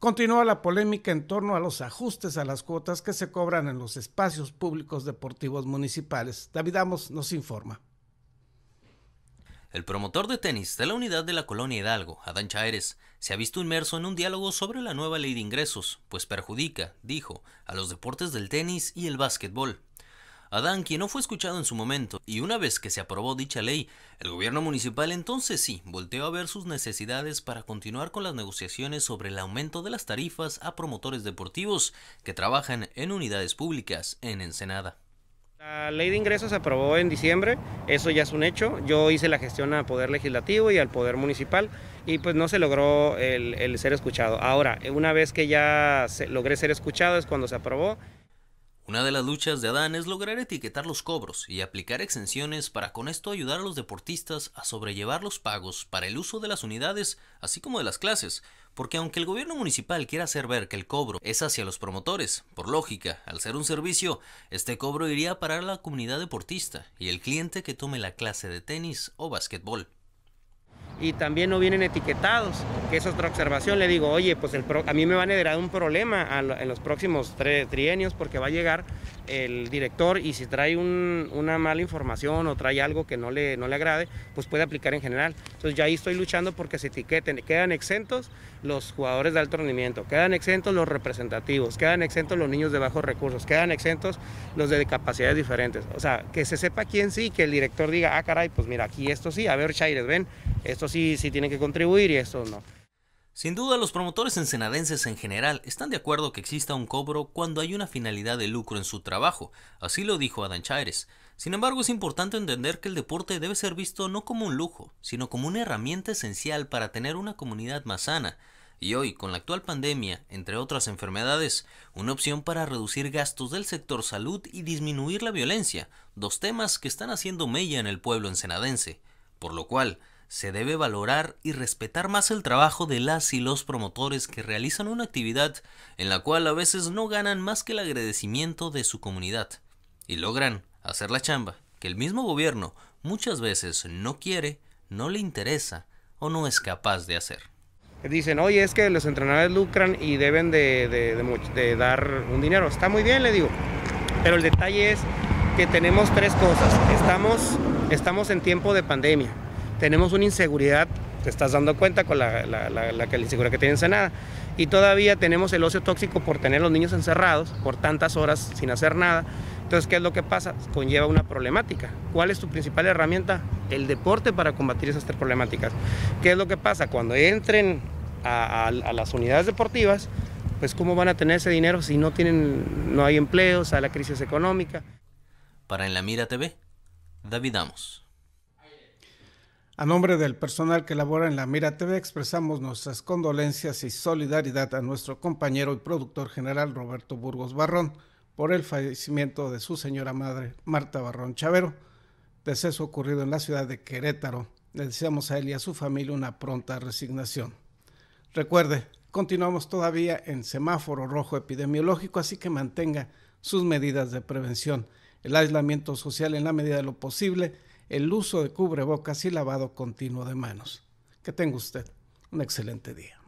Continúa la polémica en torno a los ajustes a las cuotas que se cobran en los espacios públicos deportivos municipales. David Amos nos informa. El promotor de tenis de la unidad de la colonia Hidalgo, Adán Chaires, se ha visto inmerso en un diálogo sobre la nueva ley de ingresos, pues perjudica, dijo, a los deportes del tenis y el básquetbol. Adán, quien no fue escuchado en su momento, y una vez que se aprobó dicha ley, el gobierno municipal entonces sí volteó a ver sus necesidades para continuar con las negociaciones sobre el aumento de las tarifas a promotores deportivos que trabajan en unidades públicas en Ensenada. La ley de ingresos se aprobó en diciembre, eso ya es un hecho. Yo hice la gestión al Poder Legislativo y al Poder Municipal y pues no se logró el, ser escuchado. Ahora, una vez que ya logré ser escuchado es cuando se aprobó. Una de las luchas de Adán es lograr etiquetar los cobros y aplicar exenciones para con esto ayudar a los deportistas a sobrellevar los pagos para el uso de las unidades, así como de las clases, porque aunque el gobierno municipal quiera hacer ver que el cobro es hacia los promotores, por lógica, al ser un servicio, este cobro iría a parar a la comunidad deportista y el cliente que tome la clase de tenis o básquetbol y también no vienen etiquetados, que es otra observación. Le digo, oye, pues el a mí me va a generar un problema en los próximos tres trienios porque va a llegar el director y si trae una mala información o trae algo que no le, no le agrade, pues puede aplicar en general. Entonces ya ahí estoy luchando porque se etiqueten, quedan exentos los jugadores de alto rendimiento, quedan exentos los representativos, quedan exentos los niños de bajos recursos, quedan exentos los de capacidades diferentes. O sea, que se sepa quién sí, que el director diga, ah, caray, pues mira, aquí esto sí, a ver, Chaires, ven, esto sí, sí que contribuir y eso no. Sin duda, los promotores ensenadenses en general están de acuerdo que exista un cobro cuando hay una finalidad de lucro en su trabajo, así lo dijo Adán Chaires. Sin embargo, es importante entender que el deporte debe ser visto no como un lujo, sino como una herramienta esencial para tener una comunidad más sana. Y hoy, con la actual pandemia, entre otras enfermedades, una opción para reducir gastos del sector salud y disminuir la violencia, dos temas que están haciendo mella en el pueblo ensenadense. Por lo cual, se debe valorar y respetar más el trabajo de las y los promotores que realizan una actividad en la cual a veces no ganan más que el agradecimiento de su comunidad y logran hacer la chamba que el mismo gobierno muchas veces no quiere, no le interesa o no es capaz de hacer. Dicen, oye, es que los entrenadores lucran y deben de, dar un dinero. Está muy bien, le digo. Pero el detalle es que tenemos tres cosas. Estamos, estamos en tiempo de pandemia tenemos una inseguridad, te estás dando cuenta con la, inseguridad que tiene Ensenada. Y todavía tenemos el ocio tóxico por tener los niños encerrados por tantas horas sin hacer nada. Entonces, ¿qué es lo que pasa? Conlleva una problemática. ¿Cuál es tu principal herramienta? El deporte para combatir esas tres problemáticas. ¿Qué es lo que pasa? Cuando entren a, las unidades deportivas, pues cómo van a tener ese dinero si no tienen, no hay empleos, a la crisis económica. Para En la Mira TV, David Amos. A nombre del personal que labora en la Mira TV expresamos nuestras condolencias y solidaridad a nuestro compañero y productor general Roberto Burgos Barrón por el fallecimiento de su señora madre Marta Barrón Chavero, deceso ocurrido en la ciudad de Querétaro. Le deseamos a él y a su familia una pronta resignación. Recuerde, continuamos todavía en semáforo rojo epidemiológico, así que mantenga sus medidas de prevención, el aislamiento social en la medida de lo posible, el uso de cubrebocas y lavado continuo de manos. Que tenga usted un excelente día.